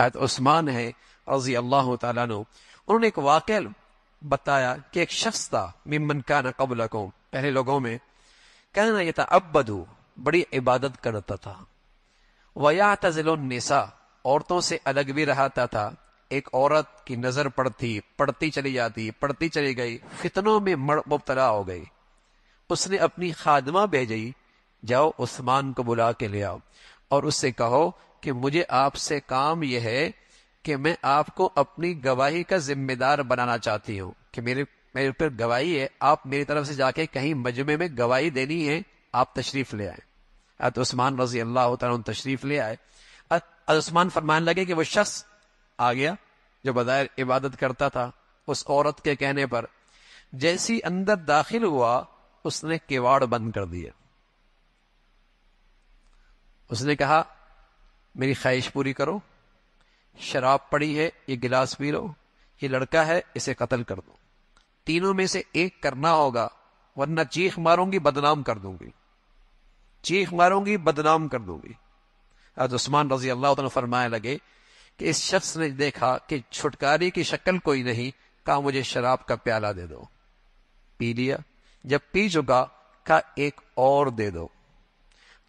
حضرت عثمان ہے رضی اللہ تعالیٰ نو انہوں نے ایک واقع بتایا کہ ایک شخص تھا ممن کا نہ قبل پہلے لوگوں میں کہنا یہ تھا ابدو بڑی عبادت کرتا تھا ویا تزل النسا عورتوں سے الگ بھی رہتا تھا ایک عورت کی نظر پڑتی پڑتی چلی جاتی پڑتی چلی گئی فتنوں میں مڑ مبتلا ہو گئی اس نے اپنی خادمہ بھیجی جاؤ عثمان کو بلا کے لے آؤ اور اس سے کہو کہ مجھے آپ سے کام یہ ہے کہ میں آپ کو اپنی گواہی کا ذمہ دار بنانا چاہتی ہوں کہ میرے میرے گواہی ہے آپ میری طرف سے جا کے کہیں مجمع میں گواہی دینی ہے آپ تشریف لے آئے عثمان رضی اللہ تعالیٰ تشریف لے آئے عثمان فرمان لگے کہ وہ شخص آ گیا جو بظاہر عبادت کرتا تھا اس عورت کے کہنے پر جیسی اندر داخل ہوا اس نے کیواڑ بند کر دیے اس نے کہا میری خواہش پوری کرو شراب پڑی ہے یہ گلاس پی لو یہ لڑکا ہے اسے قتل کر دو تینوں میں سے ایک کرنا ہوگا ورنہ چیخ ماروں گی بدنام کر دوں گی چیخ ماروں گی بدنام کر دوں گی آج عثمان رضی اللہ عنہ فرمائے لگے کہ اس شخص نے دیکھا کہ چھٹکاری کی شکل کوئی نہیں کہا مجھے شراب کا پیالہ دے دو پی لیا جب پی چکا کہا ایک اور دے دو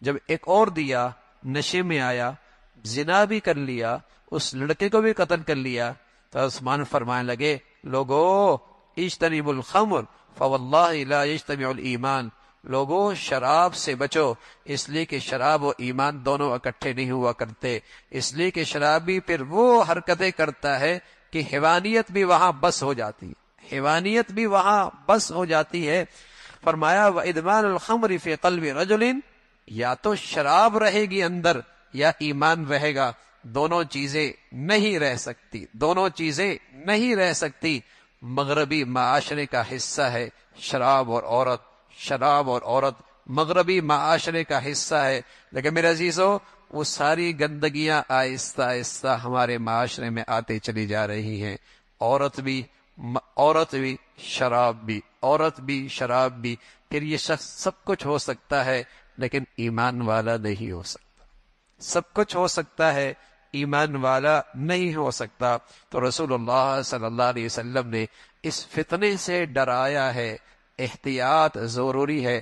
جب ایک اور دیا نشے میں آیا زنا بھی کر لیا اس لڑکے کو بھی قتل کر لیا تو عثمان لگے لوگو الخمر فواللہ لا اجتمع الایمان لوگو شراب سے بچو اس لیے کہ شراب و ایمان دونوں اکٹھے نہیں ہوا کرتے اس لیے کہ شرابی پھر وہ حرکتیں کرتا ہے کہ حیوانیت بھی وہاں بس ہو جاتی حیوانیت بھی وہاں بس ہو جاتی ہے فرمایا وہ ادمان الخمر فی قلب رج یا تو شراب رہے گی اندر یا ایمان رہے گا دونوں چیزیں نہیں رہ سکتی دونوں چیزیں نہیں رہ سکتی مغربی معاشرے کا حصہ ہے شراب اور عورت شراب اور عورت مغربی معاشرے کا حصہ ہے لیکن میرے عزیزوں وہ ساری گندگیاں آہستہ آہستہ ہمارے معاشرے میں آتے چلی جا رہی ہیں عورت بھی عورت بھی شراب بھی عورت بھی شراب بھی پھر یہ شخص سب کچھ ہو سکتا ہے لیکن ایمان والا نہیں ہو سکتا سب کچھ ہو سکتا ہے ایمان والا نہیں ہو سکتا تو رسول اللہ صلی اللہ علیہ وسلم نے اس فتنے سے ڈرایا ہے احتیاط ضروری ہے